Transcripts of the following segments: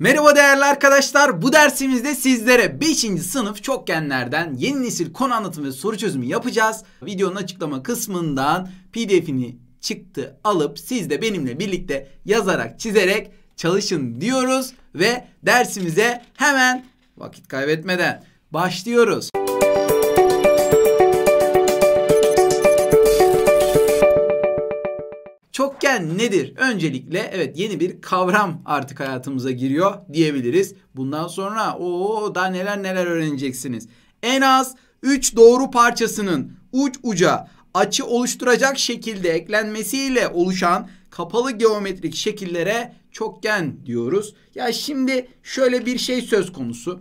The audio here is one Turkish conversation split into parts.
Merhaba değerli arkadaşlar. Bu dersimizde sizlere 5. sınıf çokgenlerden yeni nesil konu anlatımı ve soru çözümü yapacağız. Videonun açıklama kısmından PDF'ini çıktı alıp siz de benimle birlikte yazarak, çizerek çalışın diyoruz ve dersimize hemen vakit kaybetmeden başlıyoruz. Çokgen nedir? Öncelikle evet yeni bir kavram artık hayatımıza giriyor diyebiliriz. Bundan sonra o daha neler neler öğreneceksiniz. En az 3 doğru parçasının uç uca açı oluşturacak şekilde eklenmesiyle oluşan kapalı geometrik şekillere çokgen diyoruz. Ya şimdi şöyle bir şey söz konusu.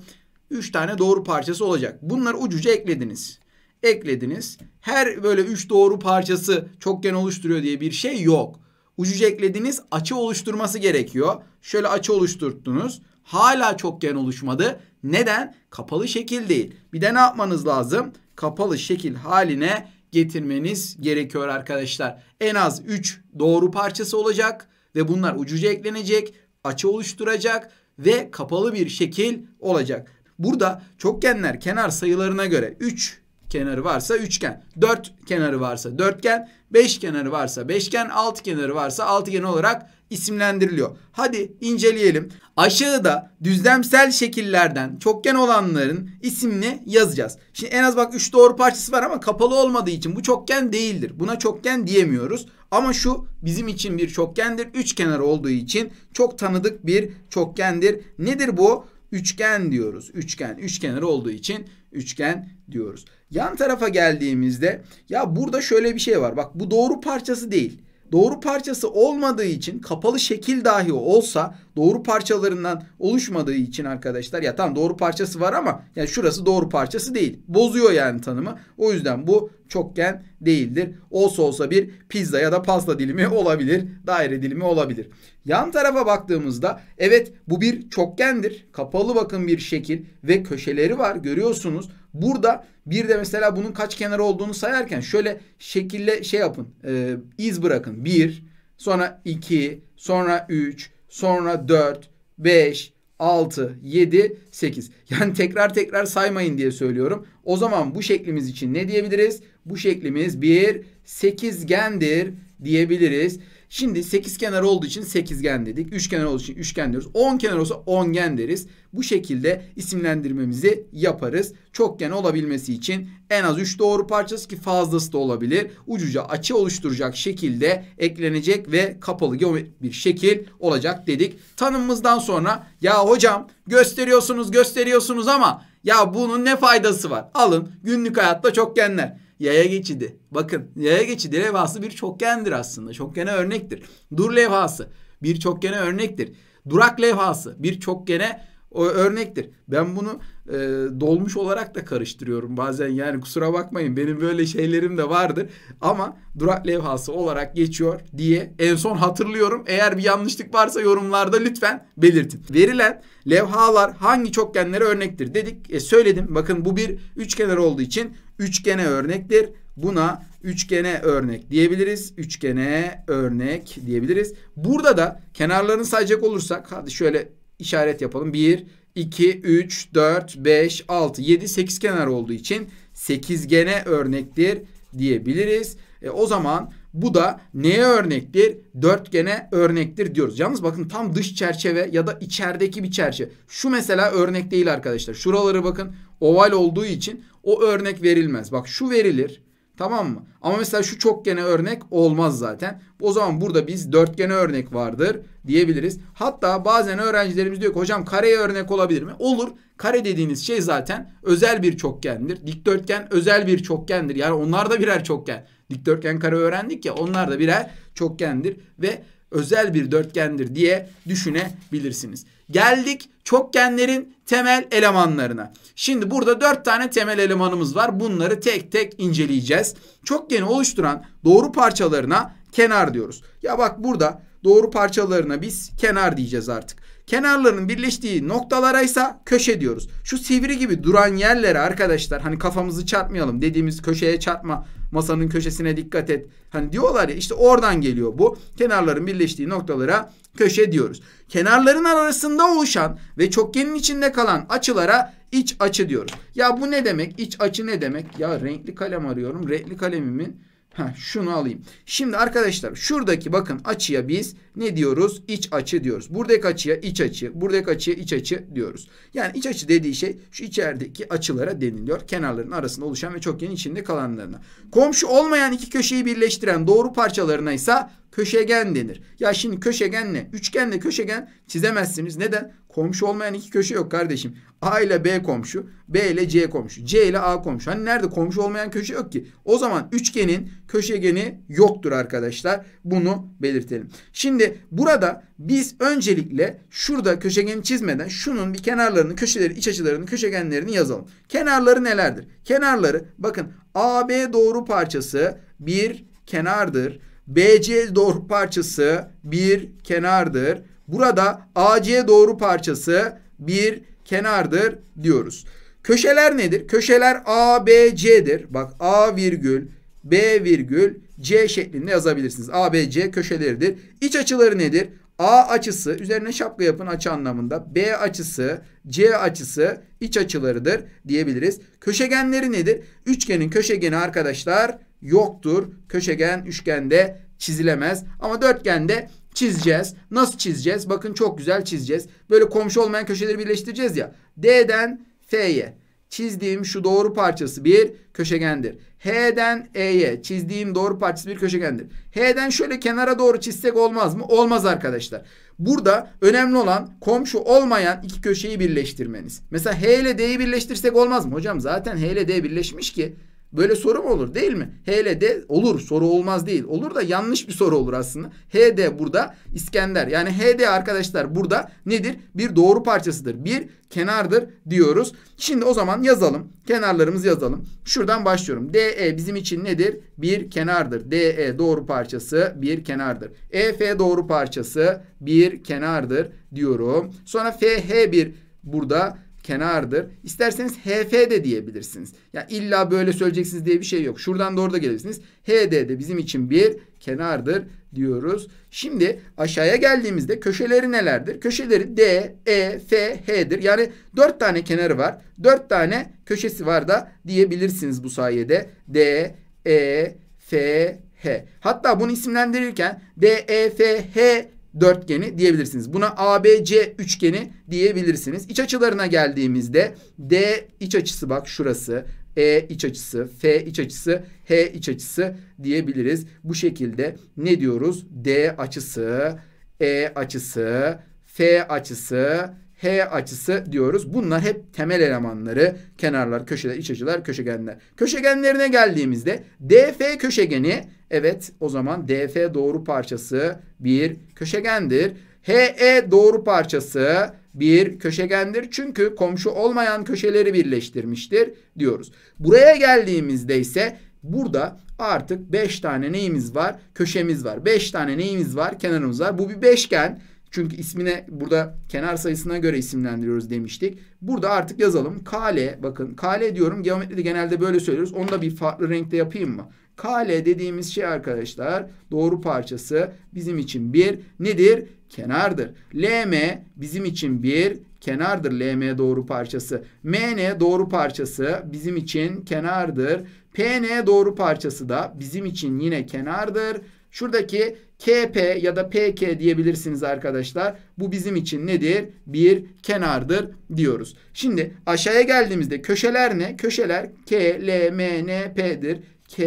3 tane doğru parçası olacak. Bunları ucuca eklediniz eklediniz. Her böyle üç doğru parçası çokgen oluşturuyor diye bir şey yok. Ucucu eklediniz açı oluşturması gerekiyor. Şöyle açı oluşturttunuz. Hala çokgen oluşmadı. Neden? Kapalı şekil değil. Bir de ne yapmanız lazım? Kapalı şekil haline getirmeniz gerekiyor arkadaşlar. En az 3 doğru parçası olacak ve bunlar ucuca eklenecek, açı oluşturacak ve kapalı bir şekil olacak. Burada çokgenler kenar sayılarına göre 3 kenarı varsa üçgen. 4 kenarı varsa dörtgen. 5 kenarı varsa beşgen. 6 kenarı varsa altıgen olarak isimlendiriliyor. Hadi inceleyelim. Aşağıda düzlemsel şekillerden çokgen olanların ismini yazacağız. Şimdi en az bak 3 doğru parçası var ama kapalı olmadığı için bu çokgen değildir. Buna çokgen diyemiyoruz. Ama şu bizim için bir çokgendir. Üç kenarı olduğu için çok tanıdık bir çokgendir. Nedir bu? Üçgen diyoruz. Üçgen. Üç kenarı olduğu için üçgen diyoruz. Yan tarafa geldiğimizde ya burada şöyle bir şey var. Bak bu doğru parçası değil. Doğru parçası olmadığı için kapalı şekil dahi olsa doğru parçalarından oluşmadığı için arkadaşlar ya tam doğru parçası var ama yani şurası doğru parçası değil. Bozuyor yani tanımı. O yüzden bu çokgen değildir. Olsa olsa bir pizza ya da pasta dilimi olabilir. Daire dilimi olabilir. Yan tarafa baktığımızda evet bu bir çokgendir. Kapalı bakın bir şekil ve köşeleri var görüyorsunuz. Burada bir de mesela bunun kaç kenar olduğunu sayarken şöyle şekille şey yapın. E, iz bırakın. 1, sonra 2, sonra 3, sonra 4, 5, 6, 7, 8. Yani tekrar tekrar saymayın diye söylüyorum. O zaman bu şeklimiz için ne diyebiliriz? Bu şeklimiz bir sekizgendir diyebiliriz. Şimdi 8 kenar olduğu için sekizgen dedik. 3 kenar olduğu için üçgen diyoruz. 10 kenar olsa ongen deriz. Bu şekilde isimlendirmemizi yaparız. Çokgen olabilmesi için en az 3 doğru parçası ki fazlası da olabilir. Ucuca açı oluşturacak şekilde eklenecek ve kapalı geometrik bir şekil olacak dedik. Tanımımızdan sonra ya hocam gösteriyorsunuz gösteriyorsunuz ama ya bunun ne faydası var? Alın günlük hayatta çokgenler. Yaya geçidi. Bakın yaya geçidi levhası bir çokgendir aslında. Çokgene örnektir. Dur levhası bir çokgene örnektir. Durak levhası bir çokgene o örnektir. Ben bunu e, dolmuş olarak da karıştırıyorum bazen. Yani kusura bakmayın benim böyle şeylerim de vardır. Ama durak levhası olarak geçiyor diye en son hatırlıyorum. Eğer bir yanlışlık varsa yorumlarda lütfen belirtin. Verilen levhalar hangi çokgenlere örnektir dedik. E, söyledim. Bakın bu bir üçgenler olduğu için üçgene örnektir. Buna üçgene örnek diyebiliriz. Üçgene örnek diyebiliriz. Burada da kenarlarını sayacak olursak hadi şöyle işaret yapalım. 1, 2, 3, 4, 5, 6, 7, 8 kenar olduğu için sekizgene örnektir diyebiliriz. E, o zaman bu da neye örnektir? Dörtgene örnektir diyoruz. Yalnız bakın tam dış çerçeve ya da içerideki bir çerçeve. Şu mesela örnek değil arkadaşlar. Şuraları bakın oval olduğu için o örnek verilmez. Bak şu verilir. Tamam mı? Ama mesela şu çokgene örnek olmaz zaten. O zaman burada biz dörtgene örnek vardır diyebiliriz. Hatta bazen öğrencilerimiz diyor ki hocam kareye örnek olabilir mi? Olur. Kare dediğiniz şey zaten özel bir çokgendir. Dikdörtgen özel bir çokgendir. Yani onlar da birer çokgen. Dikdörtgen kare öğrendik ya onlar da birer çokgendir. Ve özel bir dörtgendir diye düşünebilirsiniz. Geldik çokgenlerin temel elemanlarına. Şimdi burada dört tane temel elemanımız var. Bunları tek tek inceleyeceğiz. Çokgeni oluşturan doğru parçalarına kenar diyoruz. Ya bak burada doğru parçalarına biz kenar diyeceğiz artık. Kenarların birleştiği noktalara ise köşe diyoruz. Şu sivri gibi duran yerlere arkadaşlar hani kafamızı çarpmayalım dediğimiz köşeye çarpma masanın köşesine dikkat et. Hani diyorlar ya işte oradan geliyor bu. Kenarların birleştiği noktalara köşe diyoruz. Kenarların arasında oluşan ve çokgenin içinde kalan açılara iç açı diyoruz. Ya bu ne demek? İç açı ne demek? Ya renkli kalem arıyorum. Renkli kalemimin Heh, şunu alayım. Şimdi arkadaşlar şuradaki bakın açıya biz ne diyoruz? İç açı diyoruz. Buradaki açıya iç açı, buradaki açıya iç açı diyoruz. Yani iç açı dediği şey şu içerideki açılara deniliyor. Kenarların arasında oluşan ve çokgenin içinde kalanlarına. Komşu olmayan iki köşeyi birleştiren doğru parçalarına ise köşegen denir. Ya şimdi köşegenle, üçgenle köşegen çizemezsiniz. Neden? Komşu olmayan iki köşe yok kardeşim. A ile B komşu, B ile C komşu, C ile A komşu. Hani nerede komşu olmayan köşe yok ki? O zaman üçgenin köşegeni yoktur arkadaşlar. Bunu belirtelim. Şimdi burada biz öncelikle şurada köşegeni çizmeden şunun bir kenarlarını, köşeleri, iç açılarını, köşegenlerini yazalım. Kenarları nelerdir? Kenarları bakın AB doğru parçası bir kenardır. BC doğru parçası bir kenardır. Burada AC doğru parçası bir kenardır diyoruz. Köşeler nedir? Köşeler ABC'dir. Bak A virgül, B virgül, C şeklinde yazabilirsiniz. A, B, C köşeleridir. İç açıları nedir? A açısı üzerine şapka yapın açı anlamında. B açısı, C açısı iç açılarıdır diyebiliriz. Köşegenleri nedir? Üçgenin köşegeni arkadaşlar yoktur. Köşegen üçgende çizilemez. Ama dörtgende çizeceğiz. Nasıl çizeceğiz? Bakın çok güzel çizeceğiz. Böyle komşu olmayan köşeleri birleştireceğiz ya. D'den F'ye çizdiğim şu doğru parçası bir köşegendir. H'den E'ye çizdiğim doğru parçası bir köşegendir. H'den şöyle kenara doğru çizsek olmaz mı? Olmaz arkadaşlar. Burada önemli olan komşu olmayan iki köşeyi birleştirmeniz. Mesela H ile D'yi birleştirsek olmaz mı? Hocam zaten H ile D birleşmiş ki. Böyle soru mu olur değil mi? Hele olur soru olmaz değil. Olur da yanlış bir soru olur aslında. HD burada İskender. Yani HD arkadaşlar burada nedir? Bir doğru parçasıdır. Bir kenardır diyoruz. Şimdi o zaman yazalım. Kenarlarımızı yazalım. Şuradan başlıyorum. DE bizim için nedir? Bir kenardır. DE doğru parçası bir kenardır. EF doğru parçası bir kenardır diyorum. Sonra FH bir burada kenardır. İsterseniz HF de diyebilirsiniz. Ya yani illa böyle söyleyeceksiniz diye bir şey yok. Şuradan da gelirsiniz. HD de bizim için bir kenardır diyoruz. Şimdi aşağıya geldiğimizde köşeleri nelerdir? Köşeleri D, E, F, H'dir. Yani dört tane kenarı var. Dört tane köşesi var da diyebilirsiniz bu sayede. D, E, F, H. Hatta bunu isimlendirirken D, E, F, H dörtgeni diyebilirsiniz. Buna ABC üçgeni diyebilirsiniz. İç açılarına geldiğimizde D iç açısı bak şurası. E iç açısı, F iç açısı, H iç açısı diyebiliriz. Bu şekilde ne diyoruz? D açısı, E açısı, F açısı, H açısı diyoruz. Bunlar hep temel elemanları. Kenarlar, köşeler, iç açılar, köşegenler. Köşegenlerine geldiğimizde DF köşegeni evet o zaman DF doğru parçası bir köşegendir. HE doğru parçası bir köşegendir. Çünkü komşu olmayan köşeleri birleştirmiştir diyoruz. Buraya geldiğimizde ise burada artık 5 tane neyimiz var? Köşemiz var. 5 tane neyimiz var? Kenarımız var. Bu bir beşgen. Çünkü ismine burada kenar sayısına göre isimlendiriyoruz demiştik. Burada artık yazalım. KL bakın KL diyorum geometride genelde böyle söylüyoruz. Onu da bir farklı renkte yapayım mı? KL dediğimiz şey arkadaşlar doğru parçası bizim için bir nedir? Kenardır. LM bizim için bir kenardır. LM doğru parçası. MN doğru parçası bizim için kenardır. PN doğru parçası da bizim için yine kenardır. Şuradaki KP ya da PK diyebilirsiniz arkadaşlar. Bu bizim için nedir? Bir kenardır diyoruz. Şimdi aşağıya geldiğimizde köşeler ne? Köşeler K, L, M, N, P'dir. K,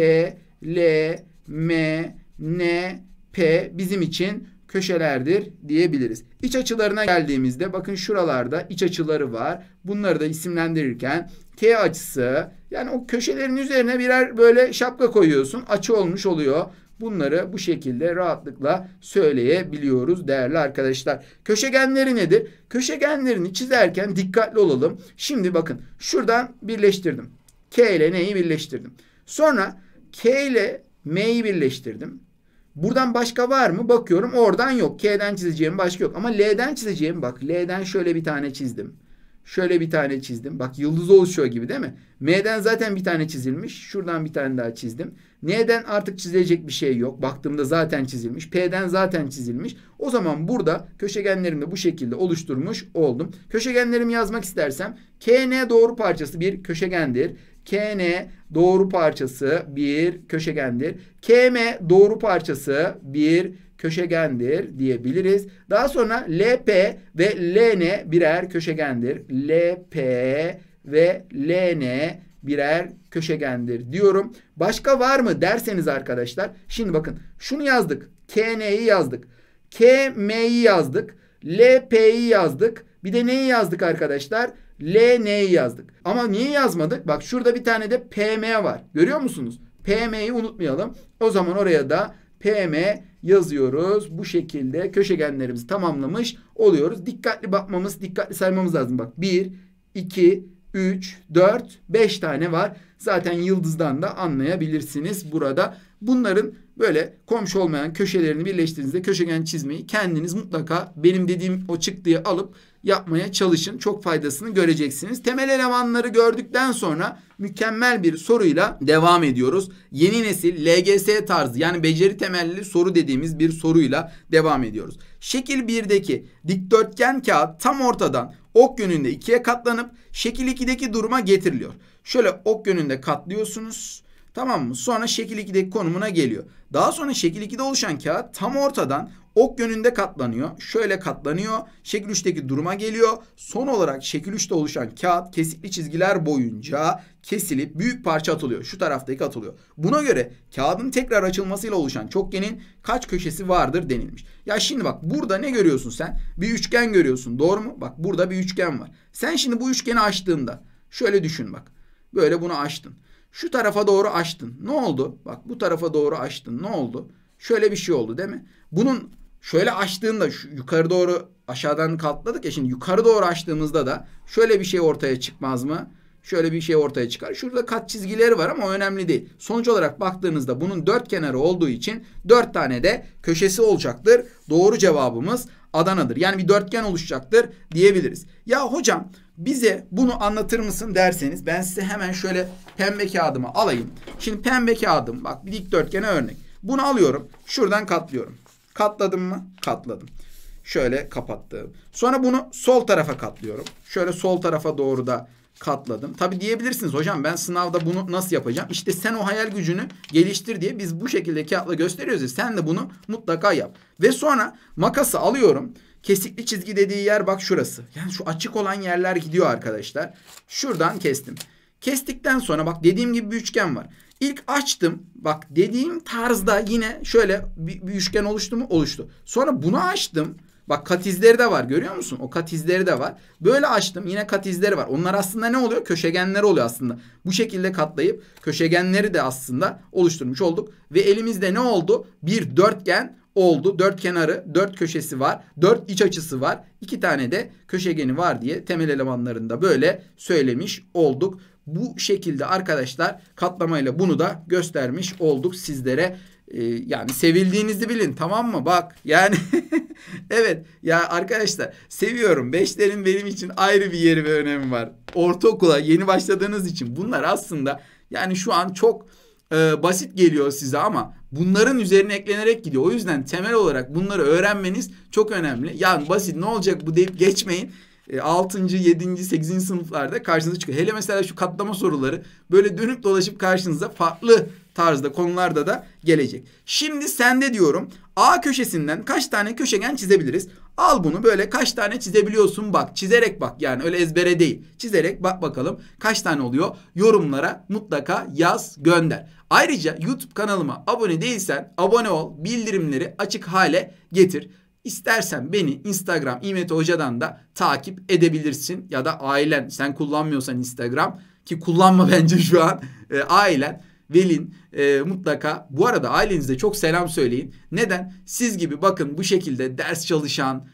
L, M, N, P bizim için köşelerdir diyebiliriz. İç açılarına geldiğimizde bakın şuralarda iç açıları var. Bunları da isimlendirirken K açısı yani o köşelerin üzerine birer böyle şapka koyuyorsun. Açı olmuş oluyor. Bunları bu şekilde rahatlıkla söyleyebiliyoruz değerli arkadaşlar. Köşegenleri nedir? Köşegenlerini çizerken dikkatli olalım. Şimdi bakın şuradan birleştirdim. K ile neyi birleştirdim. Sonra K ile M'yi birleştirdim. Buradan başka var mı? Bakıyorum oradan yok. K'den çizeceğim başka yok. Ama L'den çizeceğim bak. L'den şöyle bir tane çizdim. Şöyle bir tane çizdim. Bak yıldız oluşuyor gibi değil mi? M'den zaten bir tane çizilmiş. Şuradan bir tane daha çizdim. N'den artık çizilecek bir şey yok. Baktığımda zaten çizilmiş. P'den zaten çizilmiş. O zaman burada köşegenlerimi de bu şekilde oluşturmuş oldum. Köşegenlerimi yazmak istersem KN doğru parçası bir köşegendir. KN doğru parçası bir köşegendir. KM doğru parçası bir köşegendir diyebiliriz. Daha sonra LP ve LN birer köşegendir. LP ve LN birer köşegendir diyorum. Başka var mı derseniz arkadaşlar. Şimdi bakın şunu yazdık. KN'yi yazdık. KM'yi yazdık. LP'yi yazdık. Bir de neyi yazdık arkadaşlar? LN'yi yazdık. Ama niye yazmadık? Bak şurada bir tane de PM var. Görüyor musunuz? PM'yi unutmayalım. O zaman oraya da PM yazıyoruz. Bu şekilde köşegenlerimizi tamamlamış oluyoruz. Dikkatli bakmamız, dikkatli saymamız lazım. Bak 1, 2, 3, 4, 5 tane var. Zaten yıldızdan da anlayabilirsiniz burada. Bunların böyle komşu olmayan köşelerini birleştirdiğinizde köşegen çizmeyi kendiniz mutlaka benim dediğim o çıktı'yı alıp yapmaya çalışın. Çok faydasını göreceksiniz. Temel elemanları gördükten sonra mükemmel bir soruyla devam ediyoruz. Yeni nesil LGS tarzı yani beceri temelli soru dediğimiz bir soruyla devam ediyoruz. Şekil 1'deki dikdörtgen kağıt tam ortadan ok yönünde ikiye katlanıp şekil 2'deki duruma getiriliyor. Şöyle ok yönünde katlıyorsunuz Tamam mı? Sonra şekil 2'deki konumuna geliyor. Daha sonra şekil 2'de oluşan kağıt tam ortadan ok yönünde katlanıyor. Şöyle katlanıyor. Şekil 3'teki duruma geliyor. Son olarak şekil 3'te oluşan kağıt kesikli çizgiler boyunca kesilip büyük parça atılıyor. Şu taraftaki atılıyor. Buna göre kağıdın tekrar açılmasıyla oluşan çokgenin kaç köşesi vardır denilmiş. Ya şimdi bak burada ne görüyorsun sen? Bir üçgen görüyorsun doğru mu? Bak burada bir üçgen var. Sen şimdi bu üçgeni açtığında şöyle düşün bak. Böyle bunu açtın. Şu tarafa doğru açtın. Ne oldu? Bak bu tarafa doğru açtın. Ne oldu? Şöyle bir şey oldu değil mi? Bunun şöyle açtığında şu yukarı doğru aşağıdan katladık ya şimdi yukarı doğru açtığımızda da şöyle bir şey ortaya çıkmaz mı? Şöyle bir şey ortaya çıkar. Şurada kat çizgileri var ama önemli değil. Sonuç olarak baktığınızda bunun dört kenarı olduğu için dört tane de köşesi olacaktır. Doğru cevabımız Adana'dır. Yani bir dörtgen oluşacaktır diyebiliriz. Ya hocam bize bunu anlatır mısın derseniz ben size hemen şöyle pembe kağıdımı alayım. Şimdi pembe kağıdım bak bir dikdörtgene örnek. Bunu alıyorum şuradan katlıyorum. Katladım mı? Katladım. Şöyle kapattım. Sonra bunu sol tarafa katlıyorum. Şöyle sol tarafa doğru da katladım. Tabi diyebilirsiniz hocam ben sınavda bunu nasıl yapacağım? İşte sen o hayal gücünü geliştir diye biz bu şekilde kağıtla gösteriyoruz ya. Sen de bunu mutlaka yap. Ve sonra makası alıyorum. Kesikli çizgi dediği yer bak şurası. Yani şu açık olan yerler gidiyor arkadaşlar. Şuradan kestim. Kestikten sonra bak dediğim gibi bir üçgen var. İlk açtım. Bak dediğim tarzda yine şöyle bir, bir üçgen oluştu mu? Oluştu. Sonra bunu açtım. Bak kat izleri de var görüyor musun? O kat izleri de var. Böyle açtım yine kat izleri var. Onlar aslında ne oluyor? Köşegenler oluyor aslında. Bu şekilde katlayıp köşegenleri de aslında oluşturmuş olduk. Ve elimizde ne oldu? Bir dörtgen oldu. Dört kenarı, dört köşesi var. Dört iç açısı var. İki tane de köşegeni var diye temel elemanlarında böyle söylemiş olduk. Bu şekilde arkadaşlar katlamayla bunu da göstermiş olduk sizlere. Ee, yani sevildiğinizi bilin tamam mı? Bak yani evet ya arkadaşlar seviyorum. Beşlerin benim için ayrı bir yeri ve önemi var. Ortaokula yeni başladığınız için bunlar aslında yani şu an çok e, basit geliyor size ama bunların üzerine eklenerek gidiyor. O yüzden temel olarak bunları öğrenmeniz çok önemli. Yani basit ne olacak bu deyip geçmeyin. 6. 7. 8. sınıflarda karşınıza çıkıyor. Hele mesela şu katlama soruları böyle dönüp dolaşıp karşınıza farklı tarzda konularda da gelecek. Şimdi sende diyorum A köşesinden kaç tane köşegen çizebiliriz? Al bunu böyle kaç tane çizebiliyorsun bak. Çizerek bak yani öyle ezbere değil. Çizerek bak bakalım kaç tane oluyor. Yorumlara mutlaka yaz gönder. Ayrıca YouTube kanalıma abone değilsen abone ol. Bildirimleri açık hale getir. İstersen beni Instagram İmet Hoca'dan da takip edebilirsin. Ya da ailen sen kullanmıyorsan Instagram ki kullanma bence şu an e, ailen Velin e, mutlaka bu arada ailenize çok selam söyleyin. Neden? Siz gibi bakın bu şekilde ders çalışan,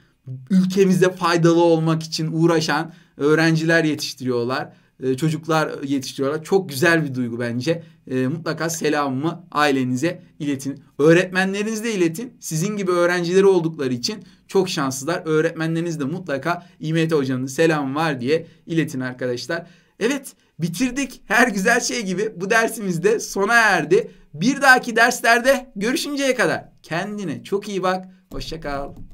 ülkemize faydalı olmak için uğraşan öğrenciler yetiştiriyorlar. E, çocuklar yetiştiriyorlar. Çok güzel bir duygu bence. E, mutlaka selamımı ailenize iletin. Öğretmenlerinize iletin. Sizin gibi öğrencileri oldukları için çok şanslılar. Öğretmenleriniz de mutlaka İMT hocanın selamı var diye iletin arkadaşlar. Evet bitirdik her güzel şey gibi bu dersimiz de sona erdi. Bir dahaki derslerde görüşünceye kadar kendine çok iyi bak. Hoşçakal.